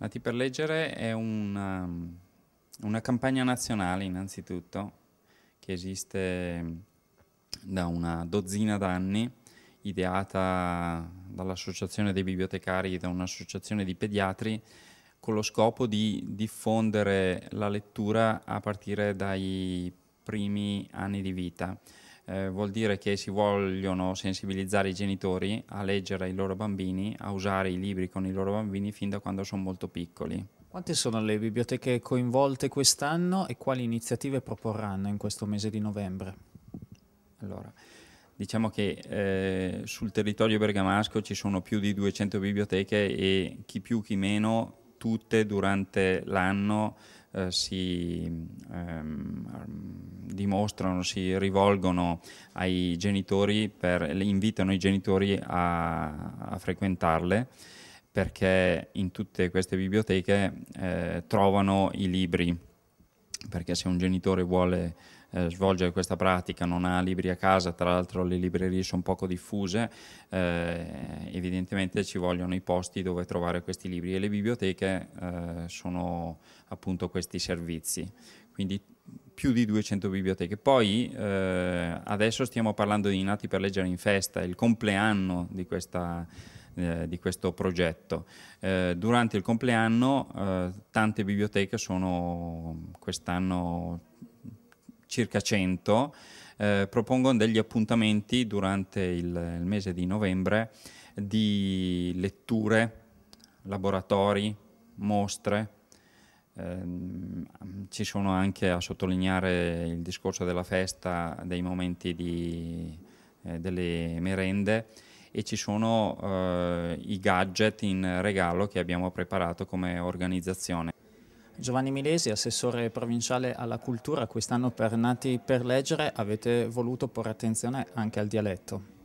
Nati per leggere è una, um, una campagna nazionale innanzitutto che esiste um, da una dozzina d'anni, ideata dall'Associazione dei bibliotecari e da un'associazione di pediatri con lo scopo di diffondere la lettura a partire dai primi anni di vita eh, vuol dire che si vogliono sensibilizzare i genitori a leggere ai loro bambini, a usare i libri con i loro bambini fin da quando sono molto piccoli. Quante sono le biblioteche coinvolte quest'anno e quali iniziative proporranno in questo mese di novembre? Allora, diciamo che eh, sul territorio bergamasco ci sono più di 200 biblioteche e chi più chi meno tutte durante l'anno eh, si ehm, dimostrano, si rivolgono ai genitori, per, invitano i genitori a, a, frequentarle perché in tutte queste biblioteche eh, trovano i libri perché se un genitore vuole eh, svolgere questa pratica, non ha libri a casa, tra l'altro le librerie sono poco diffuse, eh, evidentemente ci vogliono i posti dove trovare questi libri e le biblioteche eh, sono appunto questi servizi. Quindi più di 200 biblioteche. Poi eh, adesso stiamo parlando di Nati per leggere in festa, il compleanno di questa eh, di questo progetto. Eh, durante il compleanno eh, tante biblioteche sono quest'anno circa 100, eh, propongono degli appuntamenti durante il, il mese di novembre di letture, laboratori, mostre, ehm, ci sono anche a sottolineare il discorso della festa, dei momenti di, eh, delle merende e ci sono eh, i gadget in regalo che abbiamo preparato come organizzazione. Giovanni Milesi, assessore provinciale alla cultura, quest'anno per Nati per Leggere avete voluto porre attenzione anche al dialetto.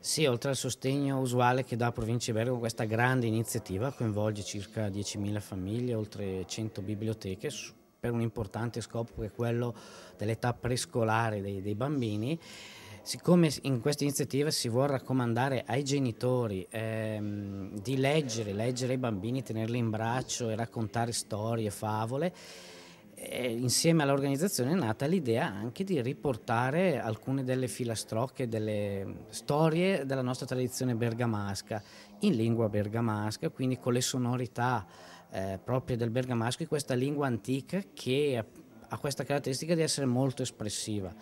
Sì, oltre al sostegno usuale che dà Provincia di Bergamo, questa grande iniziativa coinvolge circa 10.000 famiglie, oltre 100 biblioteche, per un importante scopo che è quello dell'età prescolare dei, dei bambini siccome in questa iniziativa si vuole raccomandare ai genitori ehm, di leggere, leggere i bambini, tenerli in braccio e raccontare storie, favole, eh, insieme all'organizzazione è nata l'idea anche di riportare alcune delle filastrocche, delle storie della nostra tradizione bergamasca, in lingua bergamasca, quindi con le sonorità eh, proprie del bergamasco, e questa lingua antica che ha questa caratteristica di essere molto espressiva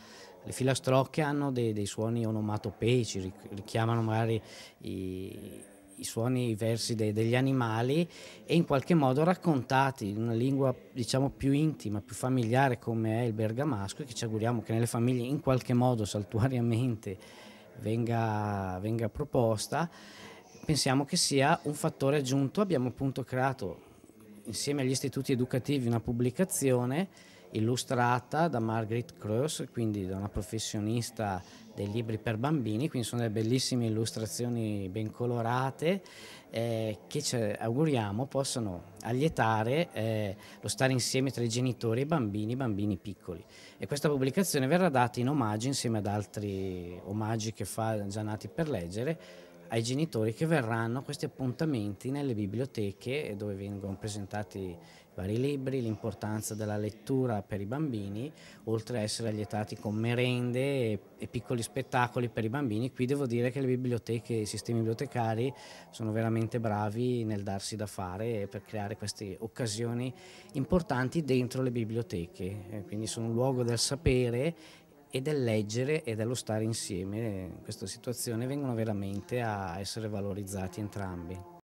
le filastrocche hanno dei, dei suoni onomatopeici, richiamano magari i, i suoni, i versi de, degli animali e in qualche modo raccontati in una lingua diciamo più intima, più familiare come è il bergamasco e che ci auguriamo che nelle famiglie in qualche modo saltuariamente venga, venga proposta, pensiamo che sia un fattore aggiunto. Abbiamo appunto creato insieme agli istituti educativi una pubblicazione illustrata da Margaret Cross, quindi da una professionista dei libri per bambini, quindi sono delle bellissime illustrazioni ben colorate eh, che ci auguriamo possano allietare eh, lo stare insieme tra i genitori e i bambini, bambini piccoli. E questa pubblicazione verrà data in omaggio insieme ad altri omaggi che fa già nati per leggere ai genitori che verranno a questi appuntamenti nelle biblioteche dove vengono presentati vari libri, l'importanza della lettura per i bambini, oltre a essere allietati con merende e, e, piccoli spettacoli per i bambini. Qui devo dire che le biblioteche, i sistemi bibliotecari sono veramente bravi nel darsi da fare per creare queste occasioni importanti dentro le biblioteche, eh, quindi sono un luogo del sapere e del leggere e dello stare insieme in questa situazione vengono veramente a essere valorizzati entrambi.